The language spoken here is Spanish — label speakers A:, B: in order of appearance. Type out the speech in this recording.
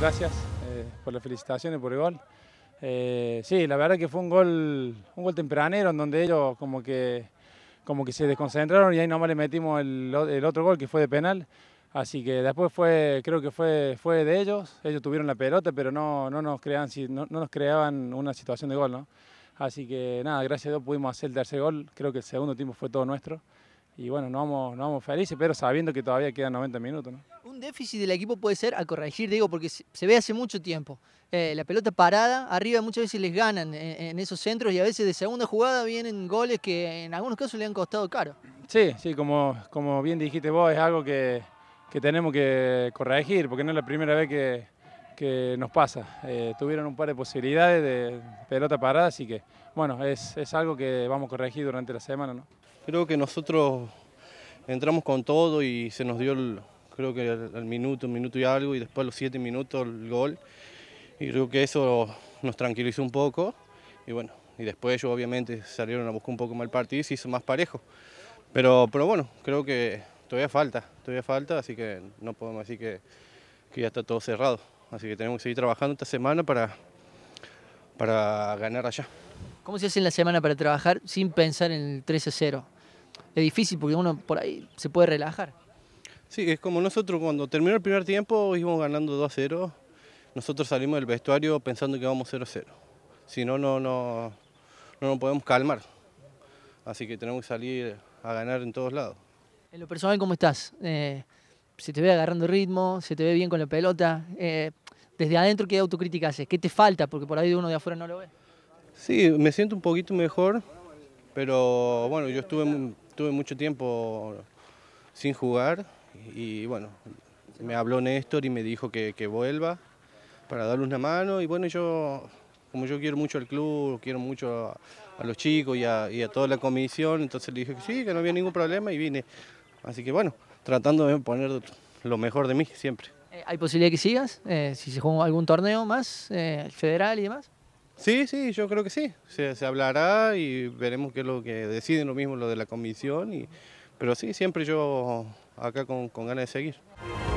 A: gracias eh, por las felicitaciones por el gol. Eh, sí, la verdad que fue un gol, un gol tempranero en donde ellos como que, como que se desconcentraron y ahí nomás le metimos el, otro gol que fue de penal. Así que después fue, creo que fue, fue de ellos, ellos tuvieron la pelota pero no, no, nos, creaban, no, no nos creaban una situación de gol. ¿no? Así que nada, gracias a Dios pudimos hacer el tercer gol, creo que el segundo tiempo fue todo nuestro y bueno, no vamos, no vamos felices, pero sabiendo que todavía quedan 90 minutos. ¿no?
B: Un déficit del equipo puede ser, a corregir, digo, porque se ve hace mucho tiempo. Eh, la pelota parada, arriba muchas veces les ganan en, esos centros y a veces de segunda jugada vienen goles que en algunos casos le han costado caro.
A: Sí, sí, como, como bien dijiste vos, es algo que, tenemos que corregir, porque no es la primera vez que, nos pasa. Eh, tuvieron un par de posibilidades de pelota parada, así que bueno, es, es algo que vamos a corregir durante la semana. ¿no? Creo que nosotros entramos con todo y se nos
C: dio, el, creo que al minuto, un minuto y algo, y después los siete minutos el gol. Y creo que eso nos tranquilizó un poco. Y bueno, y después ellos obviamente salieron a buscar un poco más el partido y se hizo más parejo. Pero, pero bueno, creo que todavía falta, todavía falta, así que no podemos decir que, que ya está todo cerrado. Así que tenemos que seguir trabajando esta semana para, para ganar allá.
B: ¿Cómo se hace en la semana para trabajar sin pensar en el 13-0? es difícil porque uno por ahí se puede relajar.
C: Sí, es como nosotros cuando terminó el primer tiempo íbamos ganando 2 a 0, nosotros salimos del vestuario pensando que vamos 0 0. Si no, no, no, nos podemos calmar. Así que tenemos que salir a ganar en todos lados.
B: En lo personal, ¿cómo estás? Eh, se te ve agarrando ritmo, se te ve bien con la pelota. Eh, desde adentro, ¿qué autocrítica haces? ¿Qué te falta? Porque por ahí uno de afuera no lo ve.
C: Sí, me siento un poquito mejor, pero bueno, yo estuve tuve mucho tiempo sin jugar y bueno, me habló Néstor y me dijo que, vuelva para darle una mano y bueno, yo como yo quiero mucho al club, quiero mucho a, los chicos y a, toda la comisión, entonces le dije que sí, que no había ningún problema y vine. Así que bueno, tratando de poner lo mejor de mí siempre.
B: Eh, ¿Hay posibilidad que sigas? Eh, si se juega algún torneo más, eh, federal y demás.
C: Sí, sí, yo creo que sí. Se, hablará y veremos qué es lo que deciden, lo mismo lo de la comisión. Y, pero sí, siempre yo acá con, con ganas de seguir.